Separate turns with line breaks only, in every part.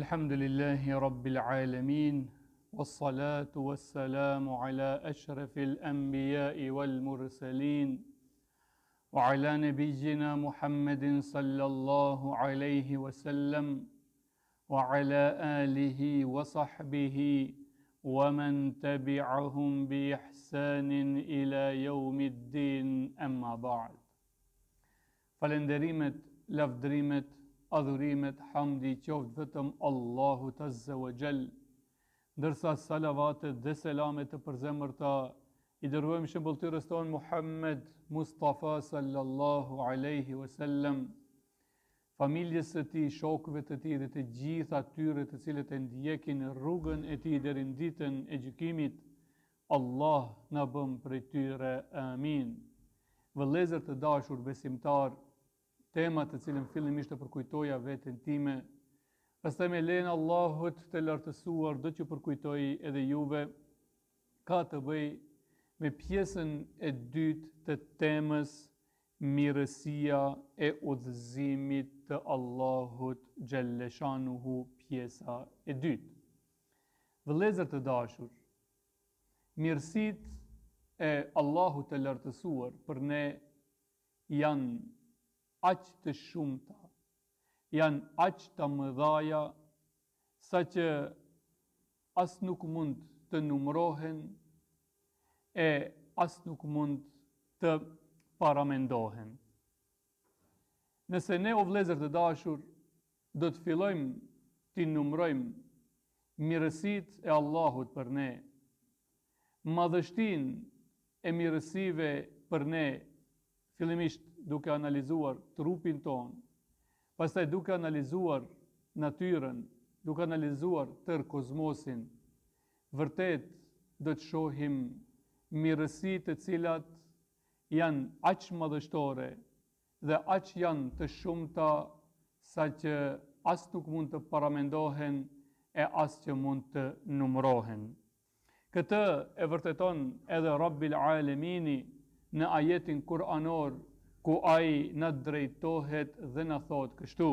الحمد لله رب العالمين والصلاة والسلام على أشرف الأنبياء والمرسلين وعلى نبينا محمد صلى الله عليه وسلم وعلى آله وصحبه ومن تبعهم بإحسان إلى يوم الدين أما بعد فلندريمت لفدريمت adhurimet hamdi qoftë vetëm Allahu të zëvëgjel. Ndërsa salavatet dhe selamet të përzemër ta, i dërhojmë shëmbull të rëston Muhammed Mustafa sallallahu aleyhi wasallam, familjes të ti, shokve të ti dhe të gjitha tyre të cilët e ndjekin rrugën e ti dhe rinditën e gjykimit, Allah në bëm për tyre, amin. Vëlezër të dashur besimtarë, tema të cilën fillimisht të përkujtoja veten time. Pastaj me lehen Allahut të lartësuar do të përkujtoj edhe juve ka të bëj me pjesën e dytë të temës mirësia e udhëzimit të Allahut gjelleshanuhu pjesa e dytë. Vëlezër të dashur, mirësit e Allahut të lartësuar për ne janë aqë të shumëta, janë aqë të mëdhaja, sa që asë nuk mund të numrohen, e asë nuk mund të paramendohen. Nëse ne o vlezër të dashur, do të fillojmë të numrojmë mirësit e Allahut për ne, madhështin e mirësive për ne, fillimisht duke analizuar trupin ton, pastaj duke analizuar natyren, duke analizuar tër kozmosin, vërtet do të shohim mirësi të cilat janë aqë madhështore dhe aqë janë të shumëta sa që asë nuk mund të paramendohen e asë që mund të numrohen. Këtë e vërteton edhe Rabbil Alemini në ajetin Kur'anor ku ai na drejtohet dhe na thot kështu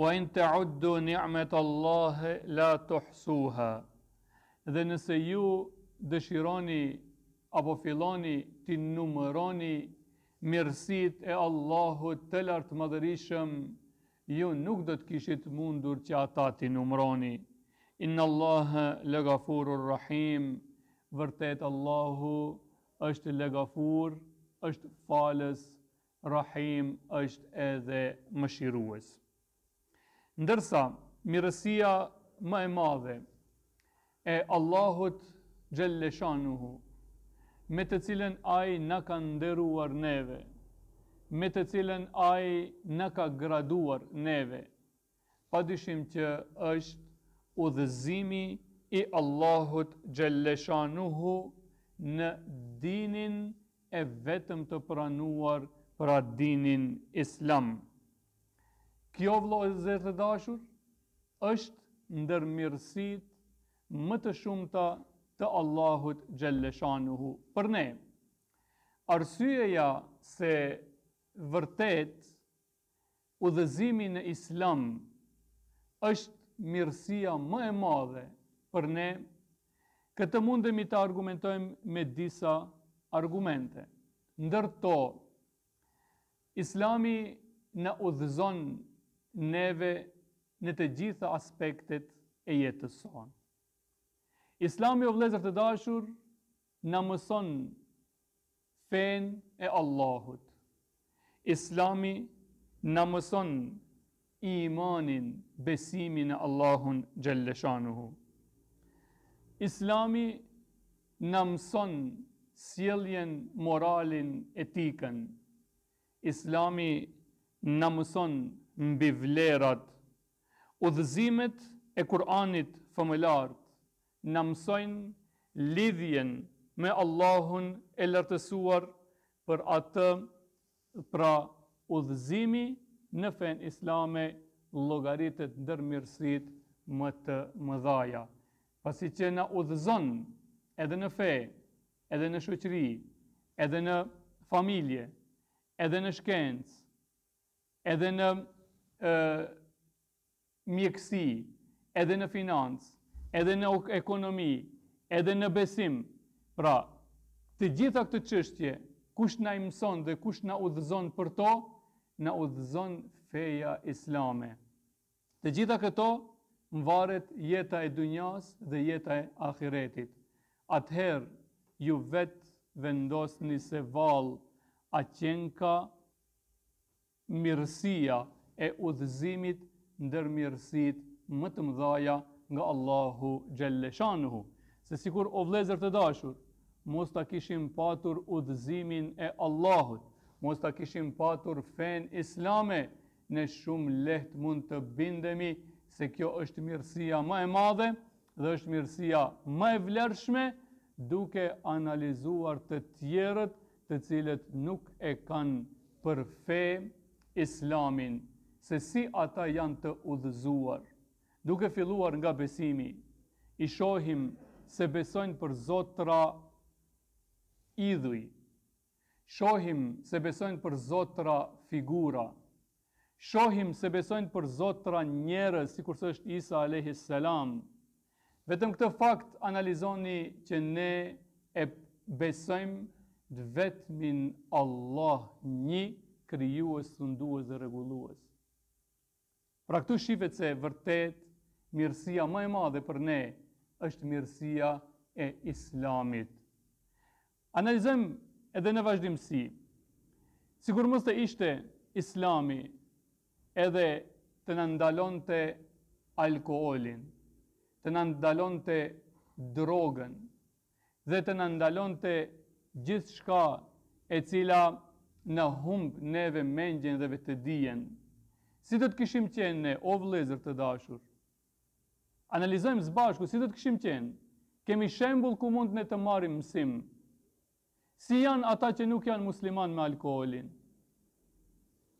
wa in ta'uddu ni'mat allah la tuhsuha dhe nëse ju dëshironi apo filloni ti numëroni mirësit e Allahut të lartë madhërishëm, ju nuk do të kishit mundur që ata ti numëroni. Inna Allah legafurur rahim, vërtet Allahu është legafur është falës, rahim është edhe mëshirues. Ndërsa, mirësia më e madhe e Allahut Gjelleshanuhu, me të cilën ai në ka ndëruar neve, me të cilën ai në ka graduar neve, pa dyshim që është udhëzimi i Allahut Gjelleshanuhu në dinin nështë, e vetëm të pranuar pra dinin islam. Kjo vlo e zërë dashur është ndërmirësit më të shumëta të Allahut Gjelleshanuhu për ne. Arsyeja se vërtet udhëzimi në islam është mirësia më e madhe për ne, këtë mundemi të argumentojmë me disa argumente. Ndërto, islami në udhëzon neve në të gjitha aspektet e jetës sonë. Islami o vlezër të dashur në mëson fen e Allahut. Islami në mëson imanin besimin e Allahun gjellëshanuhu. Islami në mëson sjelljen, moralin, etikën. Islami në mëson mbi vlerat, udhëzimet e Kur'anit fëmëlarët, në mësojnë lidhjen me Allahun e lartësuar për atë pra udhëzimi në fen islame logaritet dërmirësit më të mëdhaja. Pasi që në udhëzon edhe në fejë, edhe në shoqëri, edhe në familje, edhe në shkencë, edhe në ë mjekësi, edhe në financë, edhe në ekonomi, edhe në besim. Pra, të gjitha këto çështje, kush na i mëson dhe kush na udhëzon për to, na udhëzon feja islame. Të gjitha këto mvaret jeta e dunjas dhe jeta e ahiretit. Atëherë, ju vetë vendosni se valë, a mirësia e udhëzimit ndër mirësit më të mdhaja nga Allahu Gjelleshanuhu. Se sikur o vlezër të dashur, mos ta kishim patur udhëzimin e Allahut, mos ta kishim patur fen islame, ne shumë leht mund të bindemi se kjo është mirësia më e madhe dhe është mirësia më e vlerëshme, duke analizuar të tjerët të cilët nuk e kanë për fe islamin, se si ata janë të udhëzuar. Duke filluar nga besimi, i shohim se besojnë për zotra idhuj, shohim se besojnë për zotra figura, shohim se besojnë për zotra njerës, si kurse është Isa a.s., Vetëm këtë fakt analizoni që ne e besojmë dë vetëmin Allah një kryuës, sunduës dhe regulluës. Pra këtu shifet se vërtet, mirësia më e madhe për ne është mirësia e islamit. Analizëm edhe në vazhdimësi. Sigur mështë të ishte islami edhe të nëndalon të alkoholin, të në ndalon të drogën dhe të në ndalon të gjithë shka e cila në humbë neve mengjen dhe vetë dijen. Si do të këshim qenë ne, o vlezër të dashur? Analizojmë zbashku, si do të këshim qenë? Kemi shembul ku mund ne të marim mësim. Si janë ata që nuk janë musliman me alkoholin?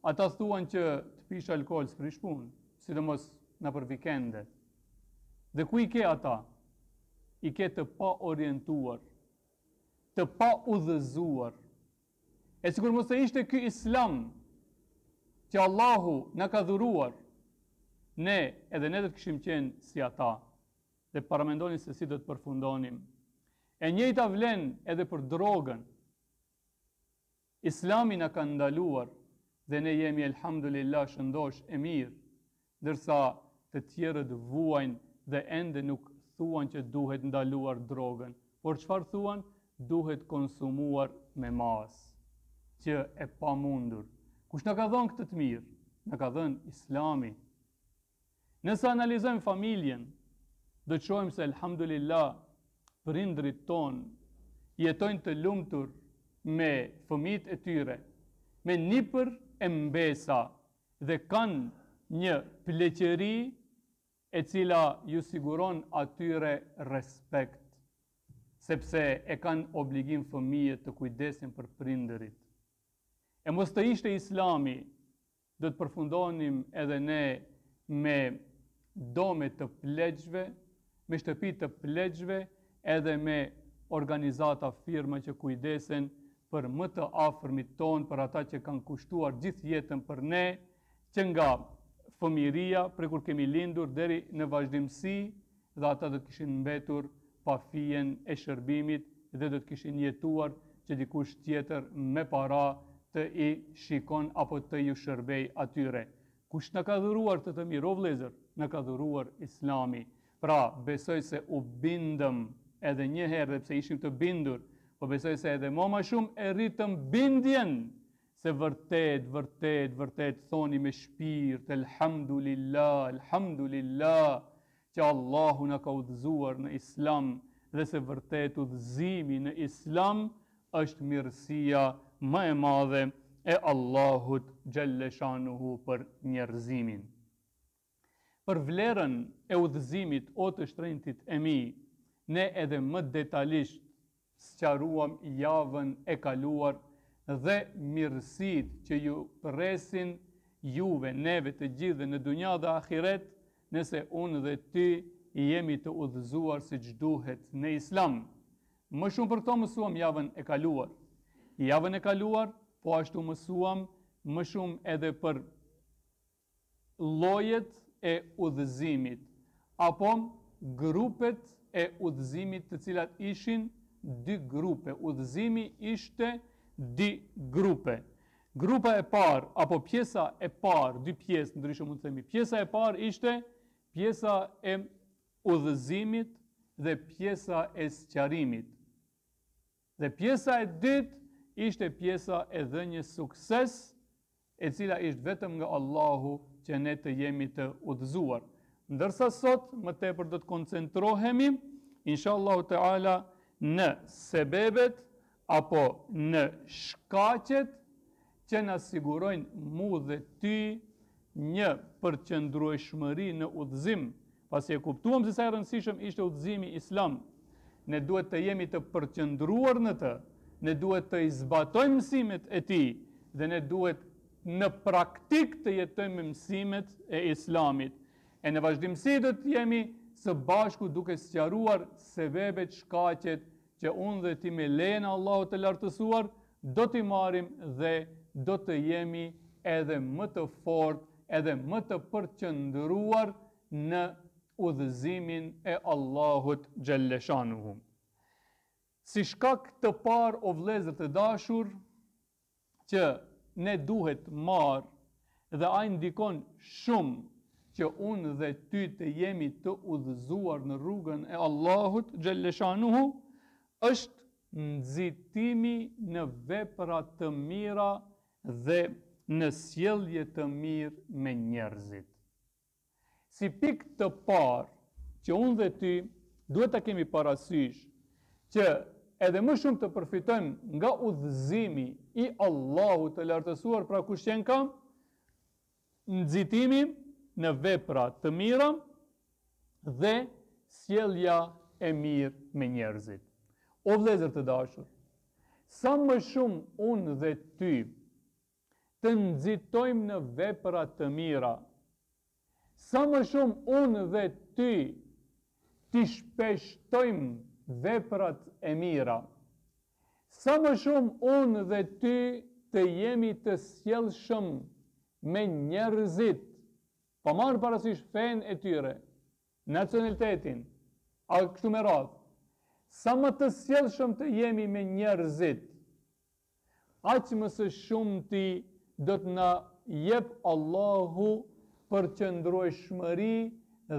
Ata thuan që të pish alkohol së prishpun, si do mos në për vikendet. Dhe ku i ke ata? I ke të pa orientuar, të pa udhëzuar. E si kur mështë e ishte ky islam, që Allahu në ka dhuruar, ne edhe ne dhe të këshim qenë si ata, dhe paramendoni se si dhe të përfundonim. E njëjta avlen edhe për drogën, Islami në ka ndaluar dhe ne jemi elhamdulillah shëndosh e mirë, dërsa të tjerët vuajnë dhe ende nuk thuan që duhet ndaluar drogën, por qëfar thuan duhet konsumuar me mas, që e pa mundur. Kush në ka dhënë këtë të mirë? Në ka dhënë islami. Nësë analizojmë familjen, dhe qojmë se elhamdulillah prindrit ton jetojnë të lumëtur me fëmit e tyre, me një për e mbesa dhe kanë një pleqeri e cila ju siguron atyre respekt, sepse e kanë obligim fëmije të kujdesin për prinderit. E mos të ishte islami, do të përfundonim edhe ne me dome të plegjve, me shtëpi të plegjve, edhe me organizata firma që kujdesin për më të afërmit tonë, për ata që kanë kushtuar gjithë jetën për ne, që nga fëmiria për kur kemi lindur deri në vazhdimësi dhe ata do të kishin mbetur pa fijen e shërbimit dhe do të kishin jetuar që dikush tjetër me para të i shikon apo të ju shërbej atyre. Kush në ka dhuruar të të mirë, vlezër, në ka dhuruar islami. Pra, besoj se u bindëm edhe njëherë dhe pse ishim të bindur, po besoj se edhe më ma shumë e rritëm bindjen, se vërtet, vërtet, vërtet, thoni me shpirt, elhamdulillah, elhamdulillah, që Allahu në ka udhëzuar në islam, dhe se vërtet udhëzimi në islam, është mirësia më e madhe e Allahut gjelleshanuhu për njerëzimin. Për vlerën e udhëzimit o të shtrejnëtit e mi, ne edhe më detalisht së qaruam javën e kaluar dhe mirësit që ju presin juve, neve të gjithë në dunja dhe ahiret, nëse unë dhe ty jemi të udhëzuar si gjithë duhet në islam. Më shumë për këto mësuam javën e kaluar. Javën e kaluar, po ashtu mësuam më shumë edhe për lojet e udhëzimit, apo grupet e udhëzimit të cilat ishin dy grupe. Udhëzimi ishte, dy grupe. Grupa e parë apo pjesa e parë, dy pjesë, ndryshe mund të themi. Pjesa e parë ishte pjesa e udhëzimit dhe pjesa e sqarimit. Dhe pjesa e dytë ishte pjesa e dhënjes sukses, e cila ishte vetëm nga Allahu që ne të jemi të udhëzuar. Ndërsa sot më tepër do të koncentrohemi inshallahutaala në sebebet apo në shkacet që në sigurojnë mu dhe ty një shmëri në udhëzim, pasi e kuptuam se sa e rëndësishëm ishte udhëzimi islam, ne duhet të jemi të përqendruar në të, ne duhet të izbatojmë mësimit e ti, dhe ne duhet në praktik të jetojmë mësimit e islamit. E në vazhdimësi do të jemi së bashku duke sëqaruar sebebet shkacet, që unë dhe ti me lejnë Allahu të lartësuar, do t'i marim dhe do të jemi edhe më të fort, edhe më të përqëndruar në udhëzimin e Allahut Gjellëshanuhu. Si shkak të par o vlezër të dashur, që ne duhet marë dhe a indikon shumë që unë dhe ty të jemi të udhëzuar në rrugën e Allahut Gjellëshanuhu, është nëzitimi në vepra të mira dhe në sjellje të mirë me njerëzit. Si pik të parë që unë dhe ty duhet të kemi parasysh që edhe më shumë të përfitojmë nga udhëzimi i Allahu të lartësuar pra kushen kam, nëzitimi në vepra të mira dhe sjellja e mirë me njerëzit. O vlezër të dashur, sa më shumë unë dhe ty të nëzitojmë në vepra të mira, sa më shumë unë dhe ty të shpeshtojmë veprat e mira, sa më shumë unë dhe ty të jemi të sjellshëm me njerëzit, pa po marë parasysh fen e tyre, nacionalitetin, a këtu me sa më të sjellë të jemi me njerëzit, aqë më së shumë ti do të në jep Allahu për që ndroj shmëri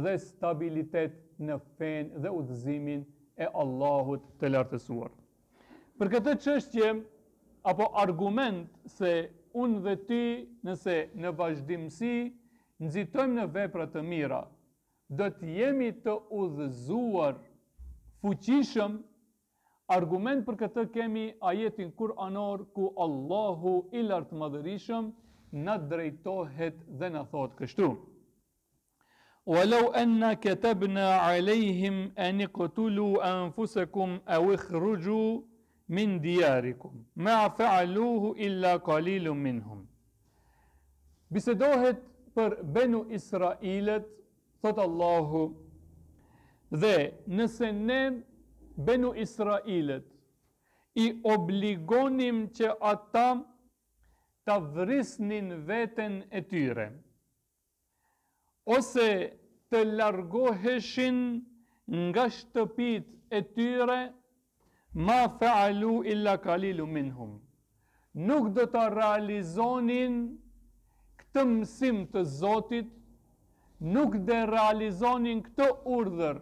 dhe stabilitet në fen dhe udhëzimin e Allahut të lartësuar. Për këtë qështje, apo argument se unë dhe ty nëse në vazhdimësi, nëzitojmë në veprat të mira, do të jemi të udhëzuar fuqishëm argument për këtë kemi ajetin kur anor ku Allahu i lartë madhërishëm në drejtohet dhe në thotë kështu. Walau enna katabna alejhim e një anfusakum e nëfusekum e u min diyarikum me fa'aluhu illa kalilu minhum. Bisedohet për benu Israelet, thotë Allahu, Dhe nëse ne benu Israelet, i obligonim që ata të vrisnin veten e tyre, ose të largoheshin nga shtëpit e tyre, ma faalu illa kalilu minhum. Nuk do të realizonin këtë mësim të Zotit, nuk dhe realizonin këtë urdhër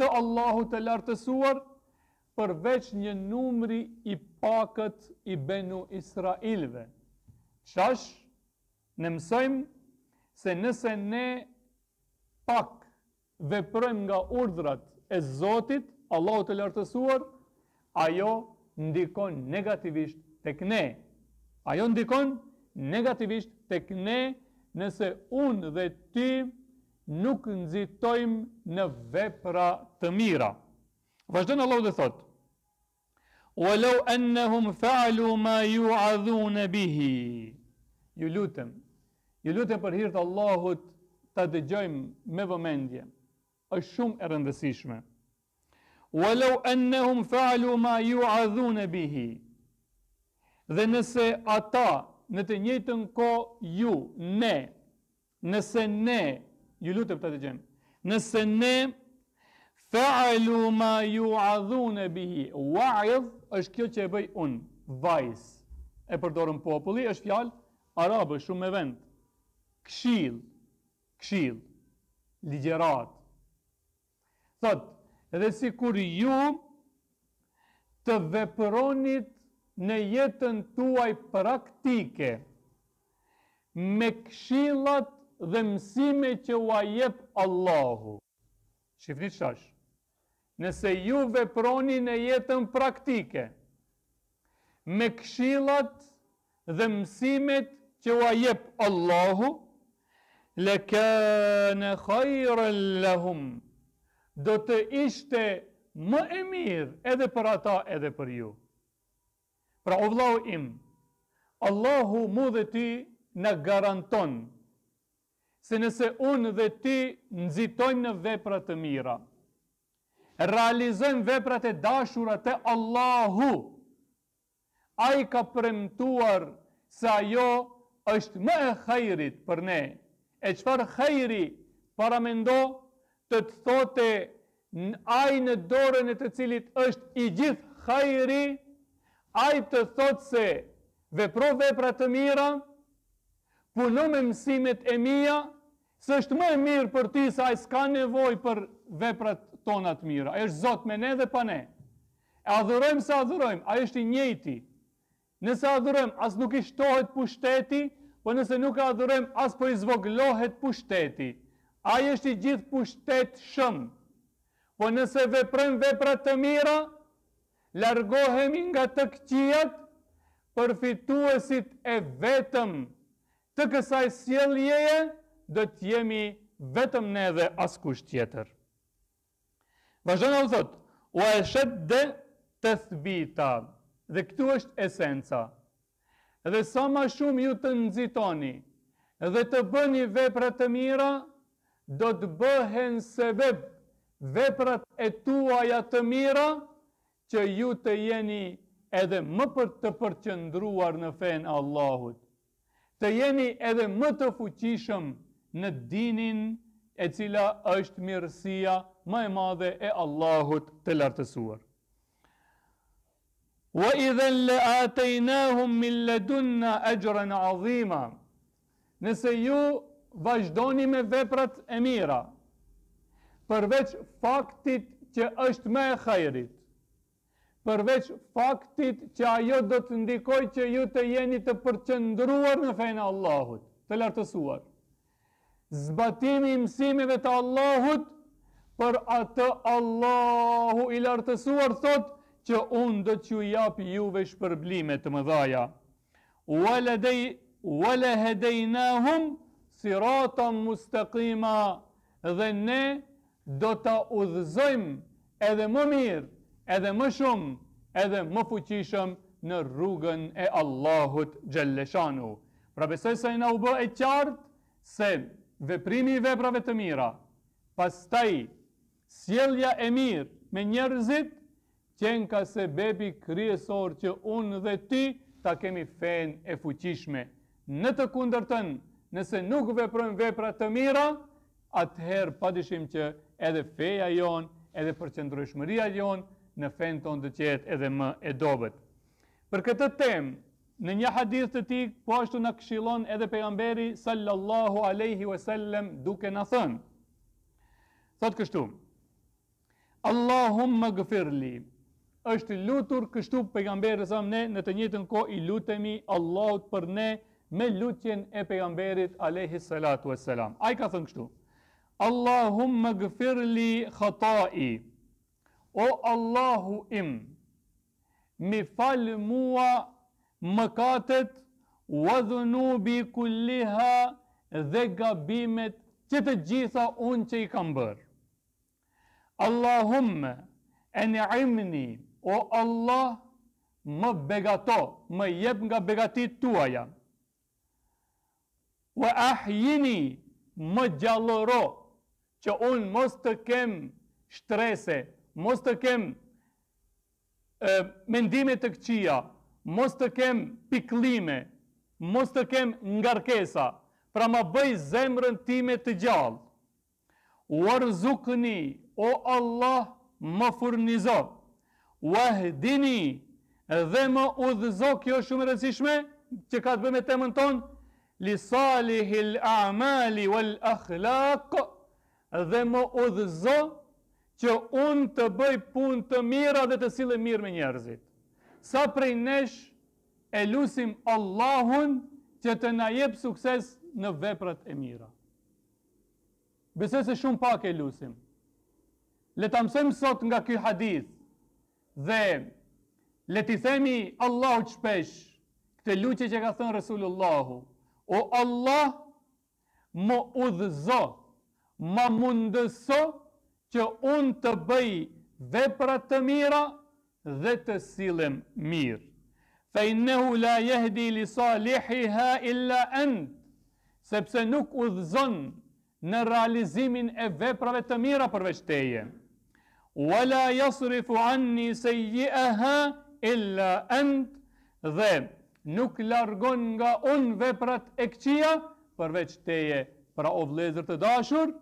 të Allahu të lartësuar, përveç një numri i pakët i benu Israilve. Qash, në mësojmë se nëse ne pak veprojmë nga urdrat e Zotit, Allahu të lartësuar, ajo ndikon negativisht të këne. Ajo ndikon negativisht të këne nëse unë dhe ty nuk nëzitojmë në vepra të mira. Vashdënë Allah dhe thotë, Walau annahum fa'lu ma yu'adhuna bihi. Ju lutem. Ju lutem për hir të Allahut ta dëgjojmë me vëmendje. Është shumë e rëndësishme. Walau annahum fa'lu ma yu'adhuna bihi. Dhe nëse ata në të njëjtën kohë ju, ne, nëse ne Ju lutëm të të Nëse ne fealu ma ju adhune bihi, wa'idh është kjo që e bëj unë, vajz. E përdorën populli, është fjalë arabë, shumë e vend. Kshil, kshil, ligjerat. Thot, edhe si kur ju të vepronit në jetën tuaj praktike, me kshilat dhe mësime që u ajep Allahu. Shifni shash, nëse ju veproni në jetën praktike, me kshilat dhe mësimet që u ajep Allahu, le këne kajrën lehum, do të ishte më e mirë edhe për ata edhe për ju. Pra u vlau im, Allahu mu dhe në garanton, se nëse unë dhe ti nëzitojmë në veprat të mira, realizojmë veprat e dashura të Allahu, a i ka premtuar se ajo është më e khajrit për ne, e qëfar khajri para me ndo të të thote në aj në dorën e të cilit është i gjithë a i të thotë se vepro vepra të mira, punu me mësimet e mija, Së është më e mirë për ti sa ai s'ka nevojë për veprat tona të mira. Ai është Zot me ne dhe pa ne. E adhurojmë sa adhurojmë, ai është i njëjti. Nëse adhurojmë, as nuk i shtohet pushteti, po nëse nuk e adhurojmë, as po i zvoglohet pushteti. Ai është i gjithë pushtet shëmë, Po nëse veprojmë vepra të mira, largohemi nga të këqijat, fituesit e vetëm të kësaj sjelljeje dhe të jemi vetëm ne dhe askush tjetër. Vajzhen e lëthot, u e shet dhe të thbita, dhe këtu është esenca. Dhe sa ma shumë ju të nëzitoni, dhe të bëni veprat të mira, do të bëhen sebeb veprat e tuaja të mira, që ju të jeni edhe më për të përqëndruar në fenë Allahut. Të jeni edhe më të fuqishëm në dinin e cila është mirësia më e madhe e Allahut të lartësuar. Wa idhen le atajnahum min ledunna e në azima, nëse ju vazhdoni me veprat e mira, përveç faktit që është me e khajrit, përveç faktit që ajo do të ndikoj që ju të jeni të përqëndruar në fejnë Allahut, të lartësuar zbatimi i mësimeve të Allahut për atë Allahu i lartësuar thot që un do t'ju jap juve shpërblime të mëdha. Waladay wala hum, siratan mustaqima dhe ne do ta udhëzojm edhe më mirë, edhe më shumë, edhe më fuqishëm në rrugën e Allahut Gjelleshanu. Pra besoj se ai u bë e qartë se Veprimi i veprave të mira, pastaj, sielja e mirë me njerëzit, qenë ka se bebi kryesor që unë dhe ti ta kemi fen e fuqishme. Në të kunder tënë, nëse nuk veprojmë vepra të mira, atëherë pa dishim që edhe feja jonë, edhe përcentrojshmëria jonë, në fen të ndëqet edhe më e dobet. Për këtë temë, Në një hadith të tij po ashtu na këshillon edhe pejgamberi sallallahu alaihi wasallam duke na thënë. Thotë kështu. Allahumma gfirli. Është lutur kështu pejgamberi sa ne në të njëjtën kohë i lutemi Allahut për ne me lutjen e pejgamberit alaihi salatu wasalam. Ai ka thënë kështu. Allahumma gfirli khata'i. O Allahu im. mi fal mua mëkatet, u adhë nubi kulliha dhe gabimet që të gjitha unë që i kam bërë. Allahumme, e një imni, o Allah, më begato, më jep nga begati tuaja. Wa ahjini, më gjalloro, që unë mos të kem shtrese, mos të kem mendimet të këqia, mos të kem piklime, mos të kem ngarkesa, pra ma bëj zemrën time të gjallë. Uar zukëni, o Allah, më furnizo, wahdini, dhe më udhëzo, kjo shumë rëzishme, që ka të me temën tonë, lisali hil amali wal akhlaq dhe më udhëzo që unë të bëj punë të mira dhe të sillem mirë me njerëzit sa prej nesh e lusim Allahun që të na jep sukses në veprat e mira. Besoj se shumë pak e lusim. Le ta mësojmë sot nga ky hadith dhe le t'i themi Allahu shpesh këtë lutje që ka thënë Resulullahu. O Allah, më udhëzo, më mundëso që unë të bëj veprat të mira dhe të silem mirë. Fejnehu la jehdi li salihi ha illa end, sepse nuk u dhëzën në realizimin e veprave të mira përveçteje. Wa la jasrifu anni se ji illa end, dhe nuk largon nga unë veprat e këqia përveçteje pra o vlezër të dashur,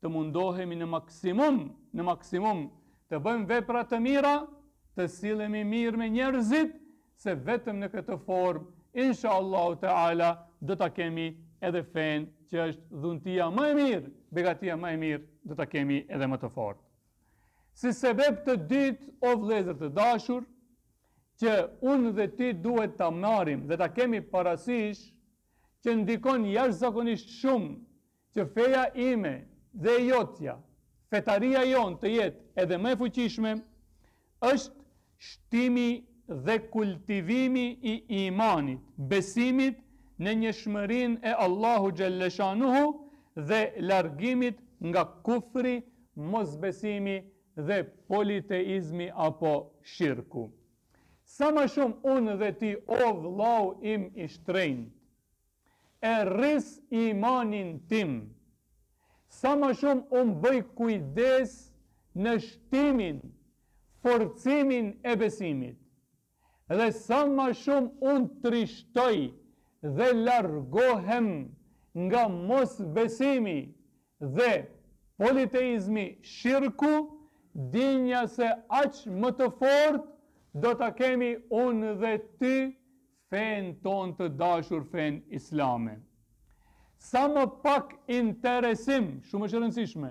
të mundohemi në maksimum, në maksimum të bëjmë veprat të mira, të silemi mirë me njerëzit, se vetëm në këtë formë, insha Allahu ala, dhe ta kemi edhe fenë që është dhuntia më e mirë, begatia më e mirë, dhe ta kemi edhe më të fortë. Si sebeb të dytë o vlezër të dashur, që unë dhe ti duhet të marim dhe ta kemi parasish, që ndikon jash zakonisht shumë, që feja ime dhe jotja, fetaria jonë të jetë edhe më e fuqishme, është shtimi dhe kultivimi i imanit, besimit në një shmërin e Allahu Gjelleshanuhu dhe largimit nga kufri, mosbesimi dhe politeizmi apo shirku. Sa ma shumë unë dhe ti ovë lau im i shtrejnë, e rris imanin tim, sa ma shumë unë bëj kujdes në shtimin, forcimin e besimit. Dhe sa ma shumë unë trishtoj dhe largohem nga mos besimi dhe politeizmi shirku, dinja se aqë më të fort do të kemi unë dhe ty fen ton të dashur fen islame. Sa më pak interesim, shumë shërënësishme,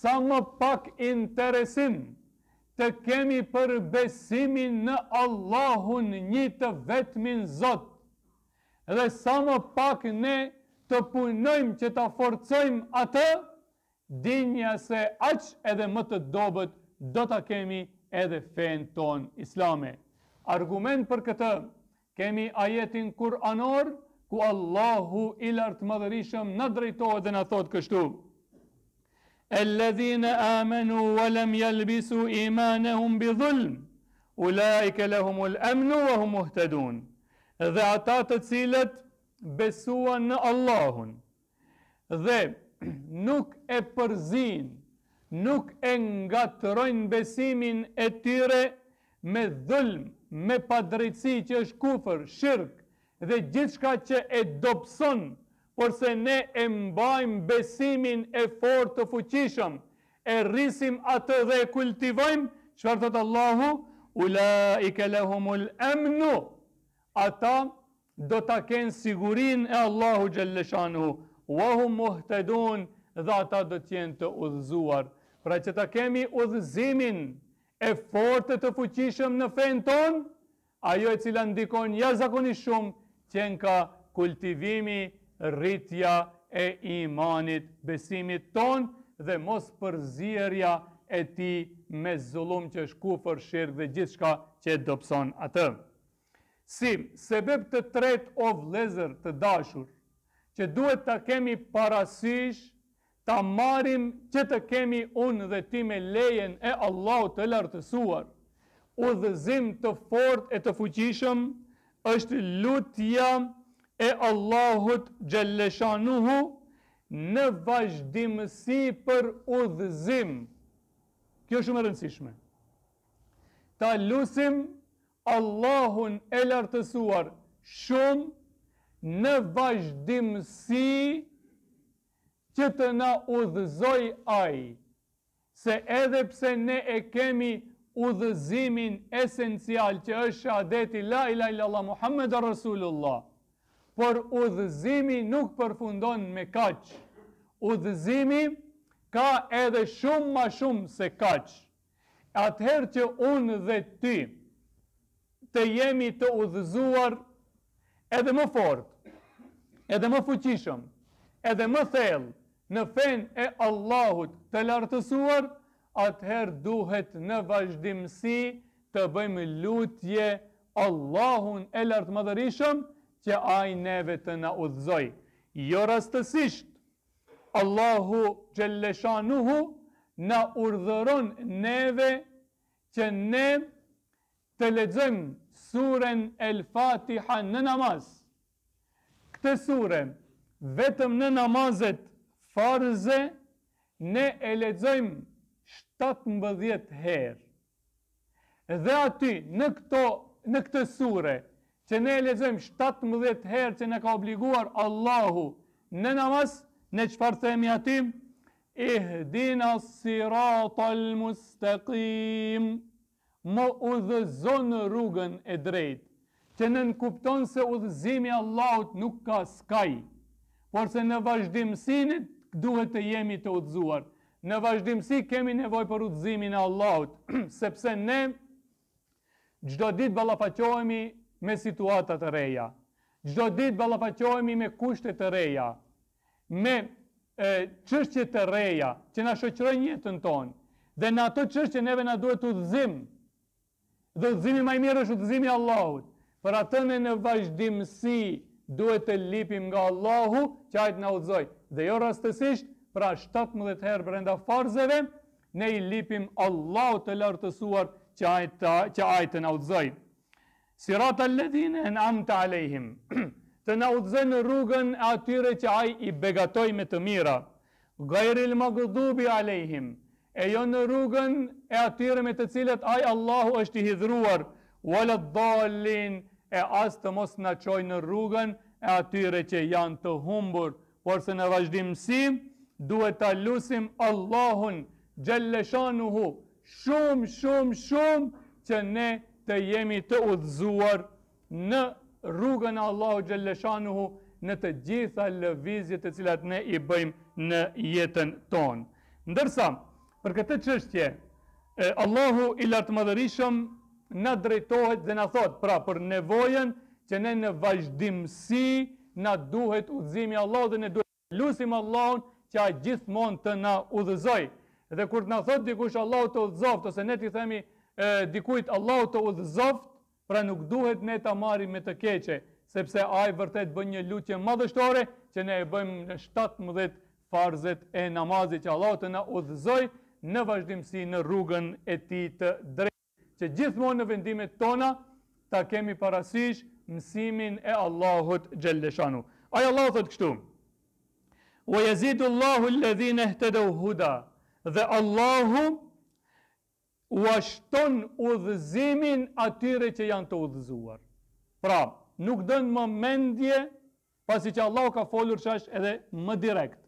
sa më pak interesim, të kemi për besimin në Allahun një të vetmin Zot. Dhe sa më pak ne të punojmë që të forcojmë atë, dinja se aq edhe më të dobet do të kemi edhe fenë ton islame. Argument për këtë, kemi ajetin kur anor, ku Allahu ilartë madhërishëm në drejtohet dhe në thotë kështu. Alladhina amanu wa lam imanahum bi dhulm ulai lahum al amn wa hum muhtadun. Dhe ata të cilët besuan Allahun dhe nuk e përzin, nuk e ngatërojn besimin e tyre me dhulm, me padrejtësi që është kufër, shirq dhe gjithçka që e dobson përse ne e mbajmë besimin e fort të fuqishëm, e rrisim atë dhe e kultivojmë, qëfar thotë Allahu, ula i kelehumul emnu, ata do të kenë sigurin e Allahu gjellëshanu, wa hum muhtedun dhe ata do tjenë të udhëzuar. Pra që të kemi udhëzimin e fortë të fuqishëm në fejnë tonë, ajo e cila ndikon jazakoni shumë, tjenë ka kultivimi, rritja e imanit besimit ton dhe mos përzirja e ti me zulum që shku për shirkë dhe gjithë shka që dopson atë. Si, sebeb të tret o vlezër të dashur, që duhet të kemi parasysh, të marim që të kemi unë dhe ti me lejen e Allah të lartësuar, u dhe të fort e të fuqishëm, është lutja e Allahut gjelleshanuhu në vazhdimësi për udhëzim. Kjo shumë e rëndësishme. Ta lusim Allahun e lartësuar shumë në vazhdimësi që të na udhëzoj ai, se edhe pse ne e kemi udhëzimin esencial që është shadeti la ilaha illallah muhammedur rasulullah, por udhëzimi nuk përfundon me kaq. Udhëzimi ka edhe shumë ma shumë se kaq. Atëherë që unë dhe ty të jemi të udhëzuar edhe më fort, edhe më fuqishëm, edhe më thellë në fen e Allahut të lartësuar, atëherë duhet në vazhdimësi të bëjmë lutje Allahun e lartë madhërishëm, që aj neve të na udhëzoj. Jo rastësisht, Allahu Gjelleshanuhu na urdhëron neve që ne të ledzëm surën El Fatiha në namaz. Këtë surën, vetëm në namazet farze, ne e ledzëm 17 herë. Dhe aty, në, në këtë surë, se ne e lezëm 17 herë që ne ka obliguar Allahu në namaz, ne qëfar themi atim, ihdina siratal mustekim, më udhëzon rrugën e drejtë, që në nënkupton se udhëzimi Allahut nuk ka skaj, por se në vazhdimësinit duhet të jemi të udhëzuar, në vazhdimësi kemi nevoj për udhëzimin e Allahut, sepse ne gjdo ditë balafacohemi me situatat të reja. Gjdo dit balafaqojmi me kushtet të reja, me qështje të reja, që në shoqërën jetën tonë, dhe në ato qështje neve në duhet të dhëzim, dhe dhëzimi maj mirë është dhëzimi Allahut, për atë me në vazhdimësi duhet të lipim nga Allahu, që ajtë në uzoj, dhe jo rastësisht, pra 17 herë brenda farzeve, ne i lipim Allahut të lartësuar, që ajtë në udhëzoj sirata ledhin e në amta alejhim, të na në rrugën e atyre që aj i begatoj me të mira, gajril më gëdhubi alejhim, e jo në rrugën e atyre me të cilët aj Allahu është i hidhruar, walët dhalin e as të mos në qoj në rrugën e atyre që janë të humbur, por se në vazhdimësi, duhet të lusim Allahun gjelleshanu hu, shumë, shumë, shumë, që ne të të jemi të udhëzuar në rrugën Allahu Gjellëshanuhu në të gjitha lëvizjet të cilat ne i bëjmë në jetën tonë. Ndërsa, për këtë qështje, Allahu i lartë madhërishëm në drejtohet dhe në thotë, pra për nevojen që ne në vazhdimësi në duhet udhëzimi Allahu dhe ne duhet lusim Allahun që a gjithmon të në udhëzoj. Dhe kur të në thotë dikush Allahu të udhëzoft, ose ne të themi, e, dikujt Allahu të udhëzoft, pra nuk duhet ne ta marrim me të keqe, sepse ai vërtet bën një lutje madhështore që ne e bëjmë në 17 farzet e namazit që Allahu të na udhëzoj në vazhdimsi në rrugën e tij të drejtë, që gjithmonë në vendimet tona ta kemi parasysh mësimin e Allahut xhelleshanu. Ai Allahu thot kështu: "Wa yazidu Allahu alladhina ihtadaw huda." Dhe Allahu u ashton udhëzimin atyre që janë të udhëzuar. Pra, nuk dënë më mendje, pasi që Allah ka folur që është edhe më direkt.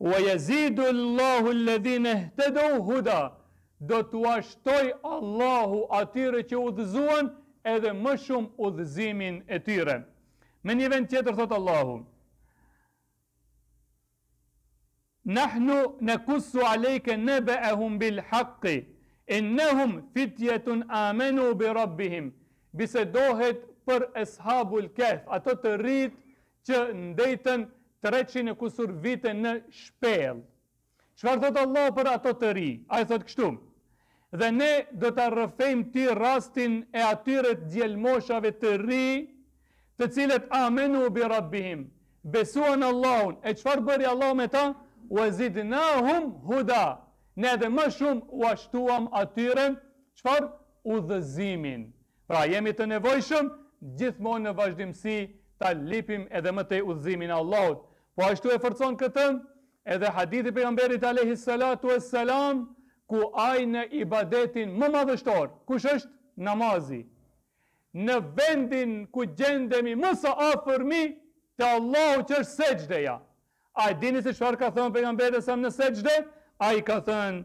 Wa jazidu Allahu lëdhine htedo huda, do të u ashtoj Allahu atyre që udhëzuan edhe më shumë udhëzimin e tyre. Me një vend tjetër, thotë Allahu, Nahnu ne kusu alejke nebe e humbil haki, innehum fitjetun amenu bi rabbihim, bisedohet për eshabul kef, ato të rrit që ndejten 300 e kusur vite në shpel. Qëfar thot Allah për ato të rri? A e thot kështu, dhe ne do të rëfejmë ti rastin e atyret djelmoshave të rri, të cilet amenu bi rabbihim, besuan Allahun, e qëfar bëri Allah me ta? U e zidna hum huda, ne edhe më shumë u ashtuam atyren, qëfar u Pra jemi të nevojshëm, gjithmonë në vazhdimësi ta lipim edhe më të u dhëzimin Allahot. Po ashtu e fërcon këtën, edhe hadithi për gamberit Alehi Salatu e Salam, ku aj në ibadetin më madhështor, kush është namazi. Në vendin ku gjendemi më së afërmi, te të Allahu që është seqdeja. A dini se qëfar ka thëmë për gamberit e në seqdeja? a i ka thënë,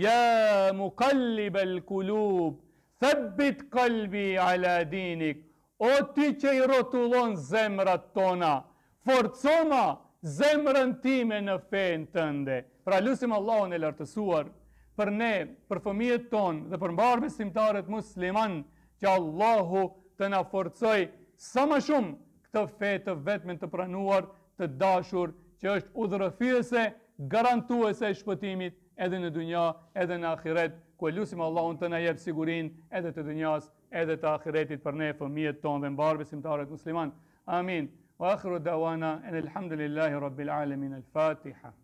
ja mu kallib kulub, thebit kalbi ala dinik, o ti që i rotulon zemrat tona, forcoma zemrën time në fejnë tënde. Pra lusim Allahun e lartësuar, për ne, për fëmijët tonë dhe për mbarë besimtarët musliman, që Allahu të na forcoj sa më shumë këtë fe të të pranuar, të dashur, që është udhërëfyëse, garantuese e shpëtimit edhe në dunja, edhe në akiret, ku e lusim Allahun të na jebë sigurin edhe të dunjas, edhe të akiretit për ne, fëmijet tonë dhe mbarë besimtarët musliman. Amin. Wa akhru dawana, en elhamdulillahi rabbil alemin, el fatiha.